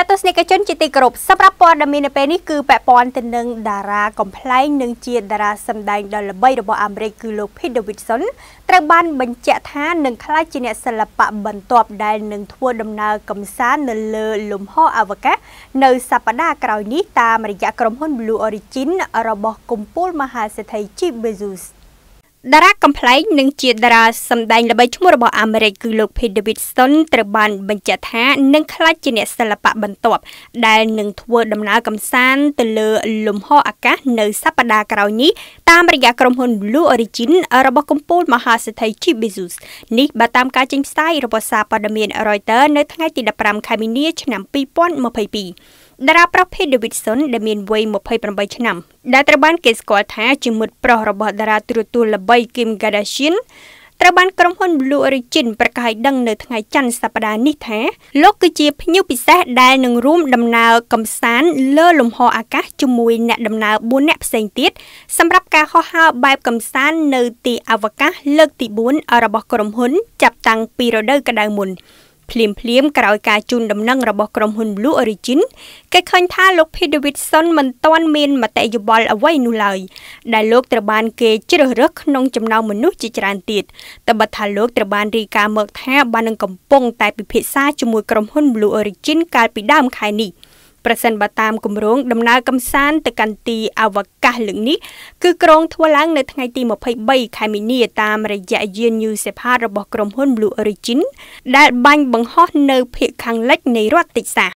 ចាត់ទស្សនិកជនជាទីគោរពសម្រាប់ព័ត៌មាននៅពេលនេះគឺពាក់ព័ន្ធទៅនឹងតារាកំ pl ែងនិងជាតារាសម្ដែងដ៏ល្បីរបស់អាមេរិកគឺលោក Pete Davidson ត្រូវបានបញ្ជាក់ថានឹងក្លាយជាអ្នកសិល្បៈបន្ទាប់ដែលនឹងធ្វើដំណើរកំសាន្តនៅលើលំហអវកាសនៅសប្តាហ៍ក្រោយនេះតាមរយៈក្រុមហ៊ុន Blue Origin របស់គុំពូលមហាសេដ្ឋី Jeff Bezos តារាកំ pl ែងនិងជាតារាសម្ដែងល្បីឈ្មោះរបស់អាមេរិកគឺលោក Pete Davidson ត្រូវបានបញ្ជាក់ថានឹងក្លាយជាអ្នកសិល្បៈបន្ទាប់ ដែលនឹងធ្វើដំណើរកំសាន្តទៅលើលំហអាកាស នៅសប្តាហ៍ក្រោយនេះតាមរយៈក្រុមហ៊ុន Blue Origin របស់កំពូលមហាសេដ្ឋី Jeff Bezos នេះបើតាមការចេញផ្សាយរបស់សារព័ត៌មាន Reuters នៅថ្ងៃទី15ខែមីនា ឆ្នាំ2022តារាប្រុស Pete Davidson ដែលមានវ័យ28ឆ្នាំដែលត្រូវបានគេស្គាល់ថាជាមិត្តប្រុសរបស់តារាទូរទស្សន៍ល្បី Kim Kardashian ត្រូវបានក្រុមហ៊ុន Blue Origin ប្រកាសដឹង នៅថ្ងៃច័ន្ទសប្តាហ៍នេះថាលោកគឺជាភ្ញៀវពិសេសដែលនឹងរួមដំណើរកំសាន្តលើលំហអាកាសជាមួយ អ្នកដំណើរ4អ្នកផ្សេងទៀតសម្រាប់ការហោះហើរបែបកំសាន្តនៅទីអវកាសលើកទី4របស់ក្រុមហ៊ុនចាប់តាំងពីរដូវក្តៅមុន។ភ្លាមភ្លាមក្រោយ ការជូនដំណឹងរបស់ក្រុមហ៊ុន Blue Origin គេឃើញថាលោក Pete Davidson មិនទាន់មានមតិយោបល់អ្វីនោះឡើយដែលលោកត្រូវបាន គេ ជ្រើសរើសក្នុងចំណោមមនុស្សជាច្រើនទៀតតែបើថាលោកត្រូវបានរាយការណ៍មកថា បាននឹងកំពុង តែពិភាក្សាជាមួយក្រុមហ៊ុន Blue Origin កាលពីដើមខែនេះ។ប្រសិនបើតាមគម្រោងដំណើរកំសាន្តទៅកាន់ទីអវកាសលើកនេះគឺក្រុងធ្វើឡើងនៅថ្ងៃទី23ខែមីនាតាមរយៈយាន New Shepard របស់ក្រុមហ៊ុន Blue Origin ដែលបាញ់បង្ហោះនៅភាគខាងលិចនៃរដ្ឋតិចសាស